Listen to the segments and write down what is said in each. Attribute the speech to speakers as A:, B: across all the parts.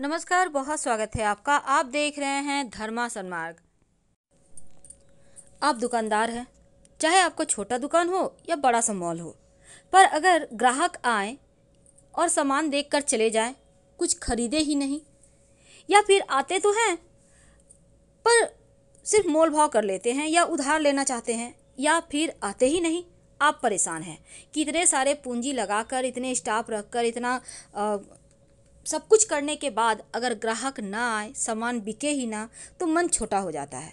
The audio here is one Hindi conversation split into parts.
A: नमस्कार बहुत स्वागत है आपका आप देख रहे हैं धर्मा सन्मार्ग आप दुकानदार हैं चाहे आपको छोटा दुकान हो या बड़ा सा मॉल हो पर अगर ग्राहक आए और सामान देखकर चले जाए कुछ खरीदे ही नहीं या फिर आते तो हैं पर सिर्फ मोल भाव कर लेते हैं या उधार लेना चाहते हैं या फिर आते ही नहीं आप परेशान हैं कितने सारे पूंजी लगाकर इतने स्टाफ रखकर इतना आ, सब कुछ करने के बाद अगर ग्राहक ना आए सामान बिके ही ना तो मन छोटा हो जाता है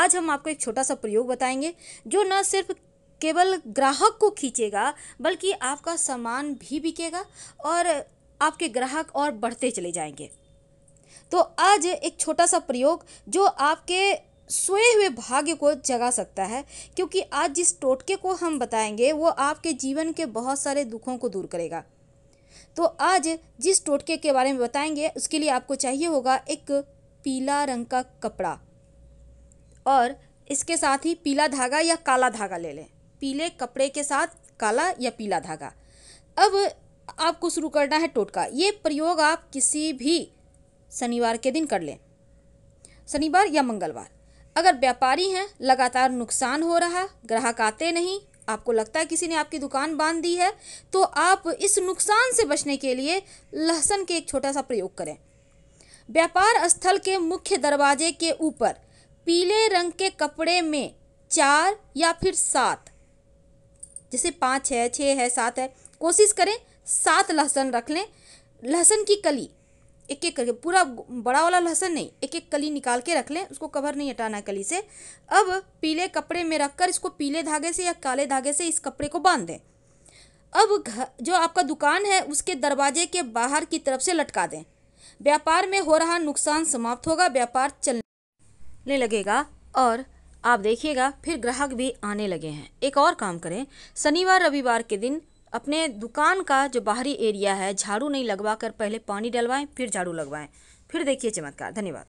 A: आज हम आपको एक छोटा सा प्रयोग बताएंगे जो न सिर्फ केवल ग्राहक को खींचेगा बल्कि आपका सामान भी बिकेगा और आपके ग्राहक और बढ़ते चले जाएंगे तो आज एक छोटा सा प्रयोग जो आपके सोए हुए भाग्य को जगा सकता है क्योंकि आज जिस टोटके को हम बताएंगे वो आपके जीवन के बहुत सारे दुखों को दूर करेगा तो आज जिस टोटके के बारे में बताएंगे उसके लिए आपको चाहिए होगा एक पीला रंग का कपड़ा और इसके साथ ही पीला धागा या काला धागा ले लें पीले कपड़े के साथ काला या पीला धागा अब आपको शुरू करना है टोटका ये प्रयोग आप किसी भी शनिवार के दिन कर लें शनिवार या मंगलवार अगर व्यापारी हैं लगातार नुकसान हो रहा ग्राहक आते नहीं आपको लगता है किसी ने आपकी दुकान बांध दी है तो आप इस नुकसान से बचने के लिए लहसुन के एक छोटा सा प्रयोग करें व्यापार स्थल के मुख्य दरवाजे के ऊपर पीले रंग के कपड़े में चार या फिर सात जैसे पाँच है छः है सात है कोशिश करें सात लहसुन रख लें लहसुन की कली एक एक करके पूरा बड़ा वाला लहसन नहीं एक एक कली निकाल के रख लें उसको कवर नहीं हटाना है कली से अब पीले कपड़े में रखकर इसको पीले धागे से या काले धागे से इस कपड़े को बांध दें अब जो आपका दुकान है उसके दरवाजे के बाहर की तरफ से लटका दें व्यापार में हो रहा नुकसान समाप्त होगा व्यापार चलने लगेगा और आप देखिएगा फिर ग्राहक भी आने लगे हैं एक और काम करें शनिवार रविवार के दिन अपने दुकान का जो बाहरी एरिया है झाड़ू नहीं लगवा कर पहले पानी डलवाएँ फिर झाड़ू लगवाएँ फिर देखिए चमत्कार धन्यवाद